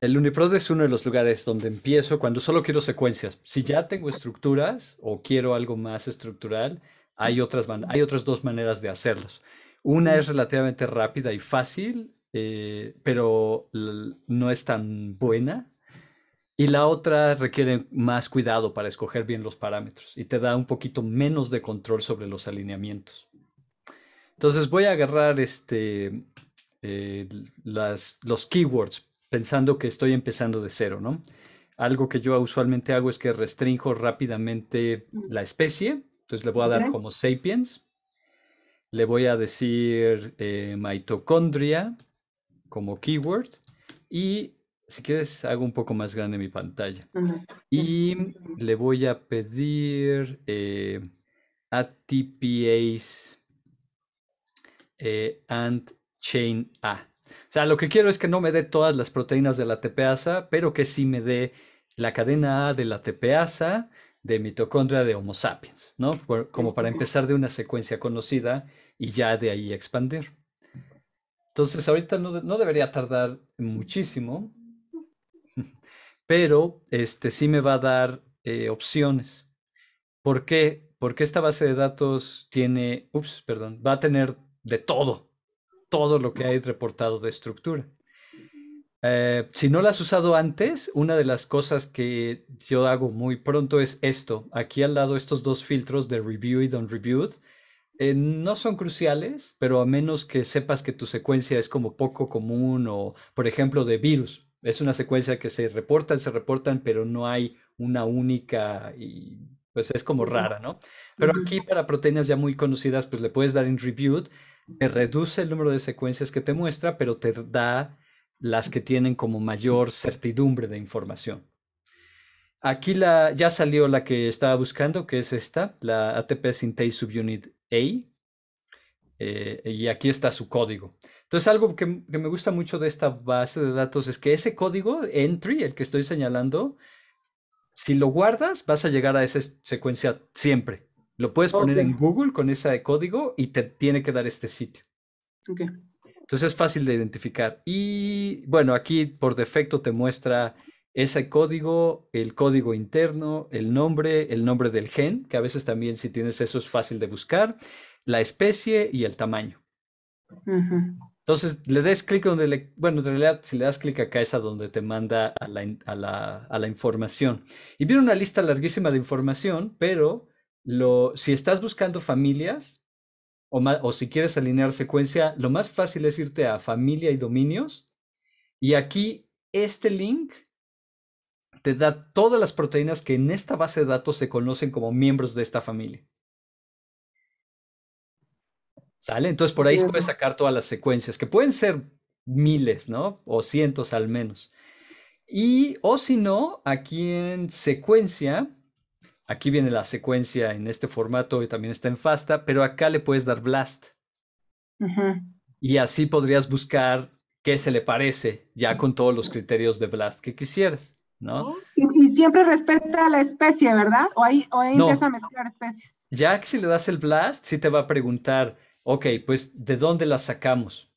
El Uniprod es uno de los lugares donde empiezo cuando solo quiero secuencias. Si ya tengo estructuras o quiero algo más estructural, hay otras, hay otras dos maneras de hacerlos. Una es relativamente rápida y fácil, eh, pero no es tan buena. Y la otra requiere más cuidado para escoger bien los parámetros y te da un poquito menos de control sobre los alineamientos. Entonces voy a agarrar este, eh, las, los keywords pensando que estoy empezando de cero, ¿no? Algo que yo usualmente hago es que restrinjo rápidamente la especie, entonces le voy a dar como sapiens, le voy a decir eh, mitocondria como keyword y si quieres hago un poco más grande mi pantalla y le voy a pedir eh, ATPase eh, and chain A. O sea, lo que quiero es que no me dé todas las proteínas de la tpasa, pero que sí me dé la cadena A de la tpasa de mitocondria de Homo sapiens, ¿no? como para empezar de una secuencia conocida y ya de ahí expandir. Entonces, ahorita no, debería tardar muchísimo, pero este sí me va a dar eh, opciones. ¿Por qué? Porque esta base de datos tiene, ups, perdón, va a tener de todo, todo lo que hay reportado de estructura. Eh, si no la has usado antes, una de las cosas que yo hago muy pronto es esto. Aquí al lado estos dos filtros de review y don't reviewed eh, no son cruciales, pero a menos que sepas que tu secuencia es como poco común o, por ejemplo, de virus. Es una secuencia que se reportan, se reportan, pero no hay una única y pues es como rara, ¿no? Pero aquí para proteínas ya muy conocidas, pues le puedes dar en reviewed me reduce el número de secuencias que te muestra, pero te da las que tienen como mayor certidumbre de información. Aquí la, ya salió la que estaba buscando, que es esta, la ATP Synthase Subunit A. Eh, y aquí está su código. Entonces, algo que, que, me gusta mucho de esta base de datos es que ese código, entry, el que estoy señalando, si lo guardas, vas a llegar a esa secuencia siempre. Lo puedes poner en Google con ese código y te tiene que dar este sitio. Okay. Entonces es fácil de identificar. Y bueno, aquí por defecto te muestra ese código, el código interno, el nombre, el nombre del gen, que a veces también si tienes eso es fácil de buscar, la especie y el tamaño. Entonces le des clic donde le, bueno, en realidad si le das clic acá es a donde te manda a la, a la, a la información. Y viene una lista larguísima de información, pero si estás buscando familias o, o si quieres alinear secuencia, lo más fácil es irte a familia y dominios. Y aquí este link te da todas las proteínas que en esta base de datos se conocen como miembros de esta familia. ¿Sale? Entonces por ahí se puede sacar todas las secuencias, que pueden ser miles, ¿no? O cientos al menos. Y, o si no, aquí en secuencia Aquí viene la secuencia en este formato y también está en Fasta, pero acá le puedes dar Blast. Y así podrías buscar qué se le parece, ya con todos los criterios de Blast que quisieras, ¿no? Oh. Y, siempre respeta a la especie, ¿verdad? O ahí, o empieza a mezclar especies. Ya que si le das el Blast, sí te va a preguntar, ok, pues, ¿de dónde la sacamos?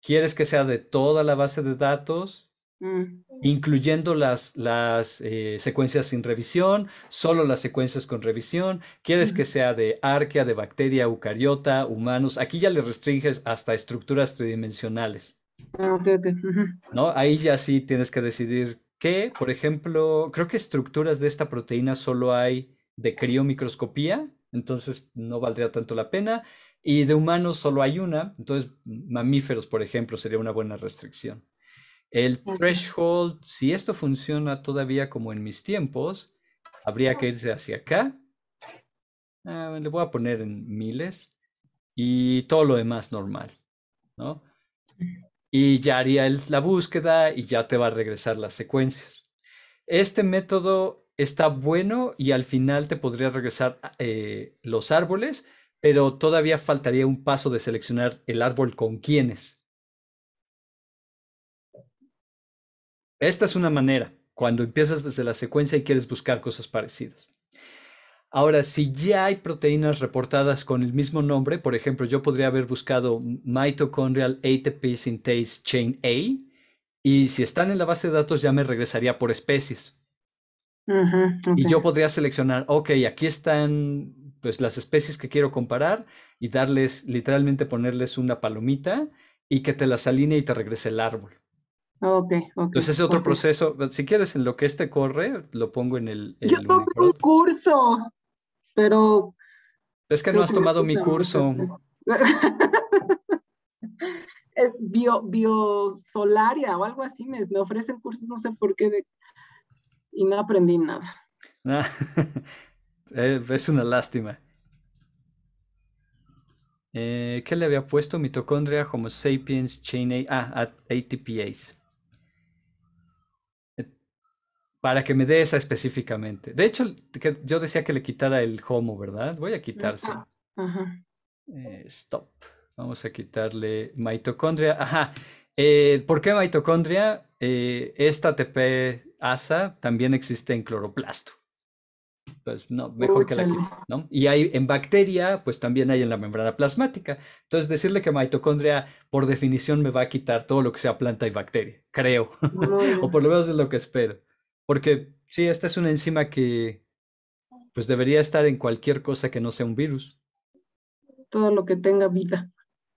¿Quieres que sea de toda la base de datos? Mm incluyendo las, eh, secuencias sin revisión, solo las secuencias con revisión, quieres que sea de arquea, de bacteria, eucariota, humanos, aquí ya le restringes hasta estructuras tridimensionales. Ah, ¿No? Ahí ya sí tienes que decidir qué, por ejemplo, creo que estructuras de esta proteína solo hay de criomicroscopía, entonces no valdría tanto la pena, y de humanos solo hay una, entonces mamíferos, por ejemplo, sería una buena restricción. El threshold, si esto funciona todavía como en mis tiempos, habría que irse hacia acá. Ah, le voy a poner en miles y todo lo demás normal, Y ya haría la búsqueda y ya te va a regresar las secuencias. Este método está bueno y al final te podría regresar ah, eh, los árboles, pero todavía faltaría un paso de seleccionar el árbol con quienes. Esta es una manera, cuando empiezas desde la secuencia y quieres buscar cosas parecidas. Ahora, si ya hay proteínas reportadas con el mismo nombre, por ejemplo, yo podría haber buscado mitochondrial ATP synthase chain A, y si están en la base de datos ya me regresaría por especies. Y yo podría seleccionar, ok, aquí están pues las especies que quiero comparar y darles, literalmente ponerles una palomita y que te las alinee y te regrese el árbol ok, ok Entonces es otro proceso. Si quieres, en lo que este corre, lo pongo en el. Yo un curso, pero. Es que no has tomado mi curso. es bio, biosolaria o algo así. Me, ofrecen cursos, no sé por qué, y no aprendí nada. Ah, eh, es una lástima. Eh, ¿Qué le había puesto mitocondria Homo sapiens chain A? Ah, ATPase. Para que me dé esa específicamente. De hecho, yo decía que le quitara el homo, ¿verdad? Voy a quitarse. Ah, eh, stop. Vamos a quitarle mitocondria. Ajá. Eh, ¿Por qué mitocondria? Eh, esta tp asa también existe en cloroplasto. Pues no, mejor que la quita. ¿no? Y hay en bacteria, pues también hay en la membrana plasmática. Entonces, decirle que mitocondria, por definición, me va a quitar todo lo que sea planta y bacteria, creo. o por lo menos es lo que espero. Porque sí, esta es una enzima que pues debería estar en cualquier cosa que no sea un virus. Todo lo que tenga vida.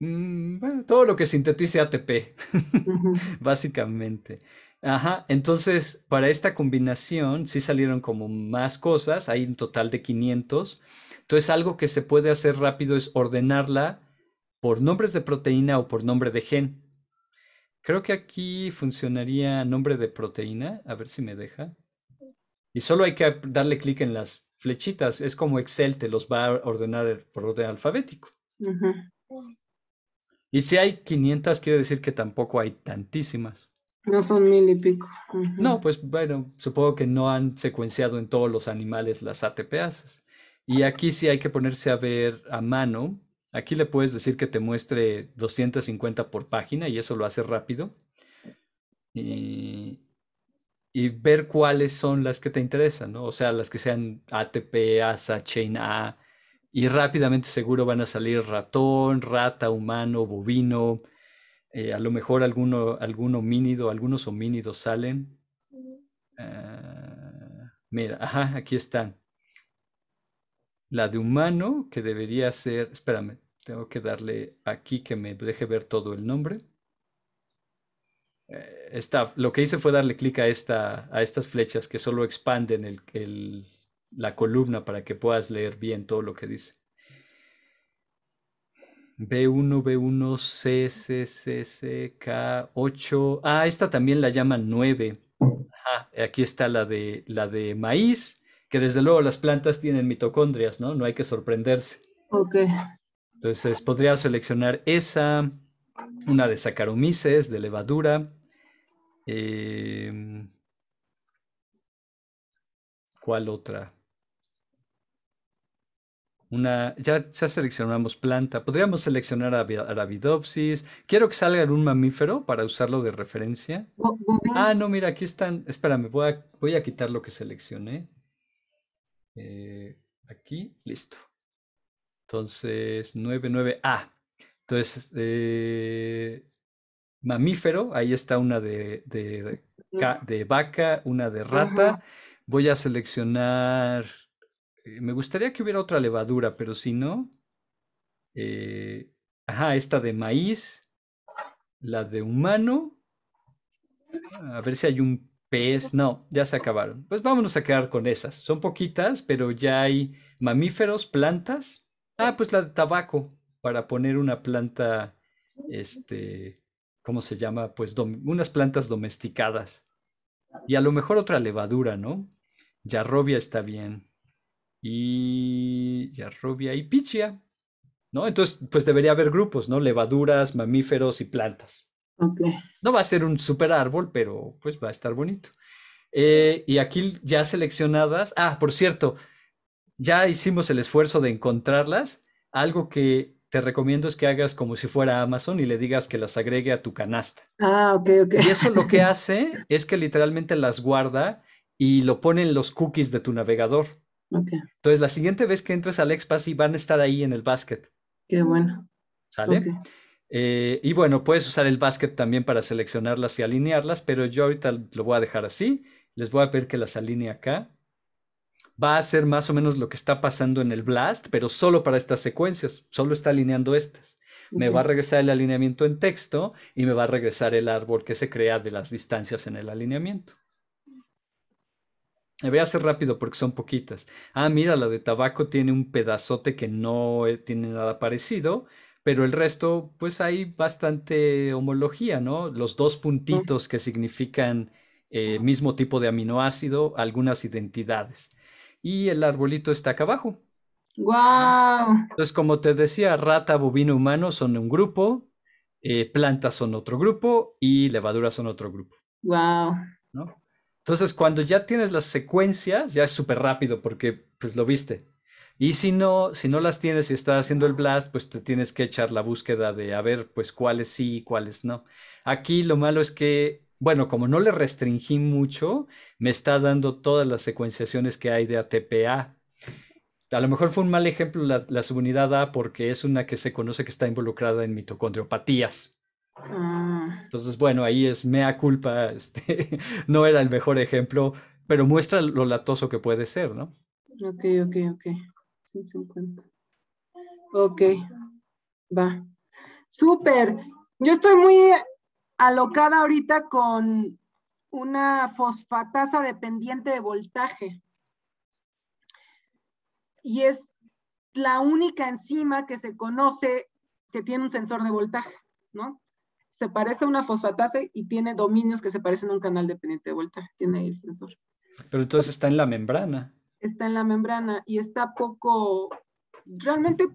Mm, todo lo que sintetice ATP, básicamente. Ajá, entonces para esta combinación sí salieron como más cosas, hay un total de 500. Entonces algo que se puede hacer rápido es ordenarla por nombres de proteína o por nombre de gen. Creo que aquí funcionaría nombre de proteína, a ver si me deja. Y solo hay que darle clic en las flechitas. Es como Excel te los va a ordenar por orden alfabético. Y si hay 500, quiere decir que tampoco hay tantísimas. No son mil y pico. No, pues bueno, supongo que no han secuenciado en todos los animales las ATPases. Y aquí sí hay que ponerse a ver a mano Aquí le puedes decir que te muestre 250 por página y eso lo hace rápido. Y, ver cuáles son las que te interesan, ¿no? O sea, las que sean ATP, ASA, Chain A. Y rápidamente seguro van a salir ratón, rata, humano, bovino. Eh, a lo mejor alguno, algún homínido, algunos homínidos salen. Ah, mira, ajá, aquí están. La de humano, que debería ser, espérame, tengo que darle aquí que me deje ver todo el nombre. Eh, lo que hice fue darle clic a, esta, a estas flechas que solo expanden la columna para que puedas leer bien todo lo que dice. B1, B1, C, C, C, C, K, 8. Ah, esta también la llaman 9. Ajá, aquí está la de, la de maíz que desde luego las plantas tienen mitocondrias, ¿no? No hay que sorprenderse. Ok. Entonces podría seleccionar esa, una de Saccharomyces, de levadura. Em, ¿Cuál otra? Una, ya, seleccionamos planta. Podríamos seleccionar Arabidopsis. Quiero que salga un mamífero para usarlo de referencia. Ah, no, mira, aquí están. Espérame, voy a, voy a quitar lo que seleccioné. Eh, aquí, listo. Entonces, 99A. Ah, entonces, eh, mamífero, ahí está una de, de, vaca, una de rata. Voy a seleccionar, eh, me gustaría que hubiera otra levadura, pero si no, ajá, esta de maíz, la de humano. A ver si hay un pez, no, ya se acabaron. Pues vámonos a quedar con esas. Son poquitas, pero ya hay mamíferos, plantas. Ah, pues la de tabaco, para poner una planta, este, ¿cómo se llama? Pues unas plantas domesticadas. Y a lo mejor otra levadura, ¿no? Yarrobia está bien. Y Yarrobia y Pichia, ¿no? Entonces, pues debería haber grupos, ¿no? Levaduras, mamíferos y plantas. No va a ser un super árbol, pero pues va a estar bonito. Eh, y aquí ya seleccionadas. Ah, por cierto, ya hicimos el esfuerzo de encontrarlas. Algo que te recomiendo es que hagas como si fuera Amazon y le digas que las agregue a tu canasta. Ah, ok, ok. Y eso lo que hace es que literalmente las guarda y lo pone en los cookies de tu navegador. Okay. Entonces, la siguiente vez que entres al Expass van a estar ahí en el basket. Qué bueno. ¿Sale? Eh, y bueno, puedes usar el basket también para seleccionarlas y alinearlas, pero yo ahorita lo voy a dejar así. Les voy a pedir que las alinee acá. Va a ser más o menos lo que está pasando en el blast, pero solo para estas secuencias. Solo está alineando estas. Me va a regresar el alineamiento en texto y me va a regresar el árbol que se crea de las distancias en el alineamiento. Me voy a hacer rápido porque son poquitas. Ah, mira, la de tabaco tiene un pedazote que no eh, tiene nada parecido pero el resto, pues hay bastante homología, ¿no? Los dos puntitos que significan el eh, mismo tipo de aminoácido, algunas identidades. Y el arbolito está acá abajo. ¡Wow! Entonces, como te decía, rata, bovino, humano son un grupo, eh, plantas son otro grupo y levaduras son otro grupo. ¡Wow! ¿no? Entonces, cuando ya tienes las secuencias, ya es súper rápido porque pues, lo viste, y si no, si no las tienes y estás haciendo el blast, pues te tienes que echar la búsqueda de a ver, pues cuáles sí y cuáles no. Aquí lo malo es que, bueno, como no le restringí mucho, me está dando todas las secuenciaciones que hay de ATPA. A lo mejor fue un mal ejemplo la, subunidad A porque es una que se conoce que está involucrada en mitocondriopatías. Ah. Entonces, bueno, ahí es mea culpa, este, no era el mejor ejemplo, pero muestra lo latoso que puede ser, ¿no? Ok, ok, ok. Ok, va. Súper. Yo estoy muy alocada ahorita con una fosfatasa dependiente de voltaje. Y es la única enzima que se conoce que tiene un sensor de voltaje, ¿no? Se parece a una fosfatasa y tiene dominios que se parecen a un canal dependiente de voltaje, tiene ahí el sensor. Pero entonces está en la membrana está en la membrana y está poco, realmente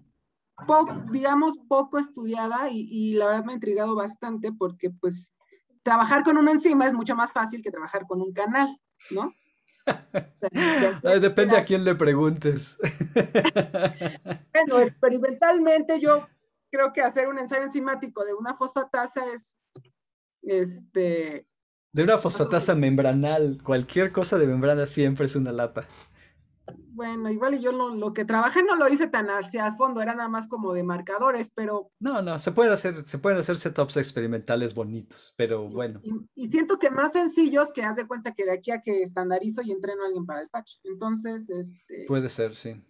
digamos, poco estudiada y, la verdad me ha intrigado bastante porque pues trabajar con una enzima es mucho más fácil que trabajar con un canal, ¿no? depende a quién le preguntes. bueno, experimentalmente yo creo que hacer un ensayo enzimático de una fosfatasa es, este... De una fosfatasa membranal, cualquier cosa de membrana siempre es una lata bueno, igual y yo lo, que trabajé no lo hice tan hacia fondo, era nada más como de marcadores, pero... No, no, se pueden hacer, se pueden hacer setups experimentales bonitos, pero bueno. Y, siento que más sencillos que haz de cuenta que de aquí a que estandarizo y entreno a alguien para el patch. Entonces, este... Puede ser, sí.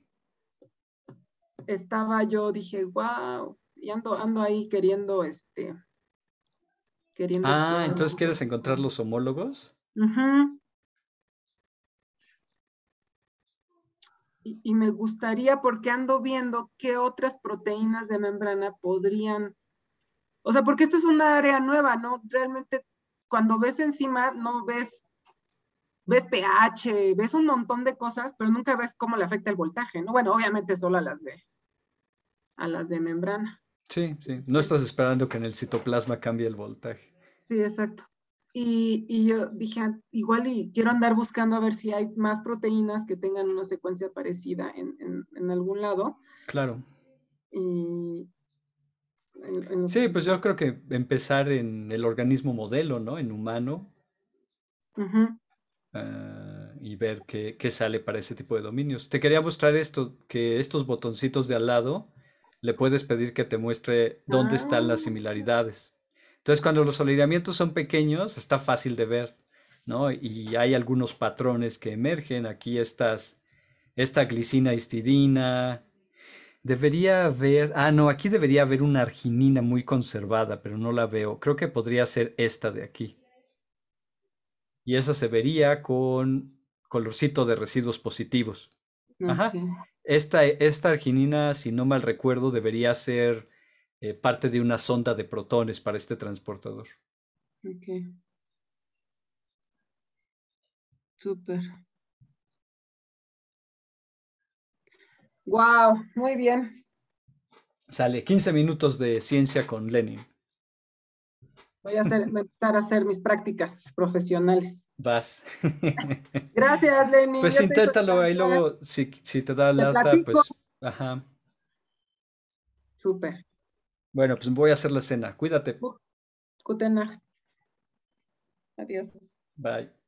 Estaba yo, dije, wow, y ando, ando ahí queriendo, este... ah, entonces quieres encontrar los homólogos. Ajá. y, me gustaría porque ando viendo qué otras proteínas de membrana podrían, o sea, porque esto es una área nueva, ¿no? Realmente cuando ves encima, no ves, ves pH, ves un montón de cosas, pero nunca ves cómo le afecta el voltaje, ¿no? Bueno, obviamente solo a las de, a las de membrana. Sí, sí, no estás esperando que en el citoplasma cambie el voltaje. Sí, exacto. Y, yo dije, ah, igual y quiero andar buscando a ver si hay más proteínas que tengan una secuencia parecida en, algún lado. Claro. sí, pues yo creo que empezar en el organismo modelo, ¿no? En humano. Ah, y ver qué, sale para ese tipo de dominios. Te quería mostrar esto, que estos botoncitos de al lado, le puedes pedir que te muestre dónde están las ah. similaridades. Entonces, cuando los alineamientos son pequeños, está fácil de ver, ¿no? Y hay algunos patrones que emergen. Aquí estas, esta glicina histidina. Debería haber, ah, no, aquí debería haber una arginina muy conservada, pero no la veo. Creo que podría ser esta de aquí. Y esa se vería con colorcito de residuos positivos. Ajá. Esta, esta arginina, si no mal recuerdo, debería ser eh, parte de una sonda de protones para este transportador. Ok. Súper. Wow, muy bien. Sale 15 minutos de ciencia con Lenin. Voy a, empezar a hacer mis prácticas profesionales. Vas. Gracias, Lenin. Pues inténtalo ahí luego, si, te da la pues. Ajá. Súper. Bueno, pues voy a hacer la cena. Cuídate. Cuídate. Adiós. Bye.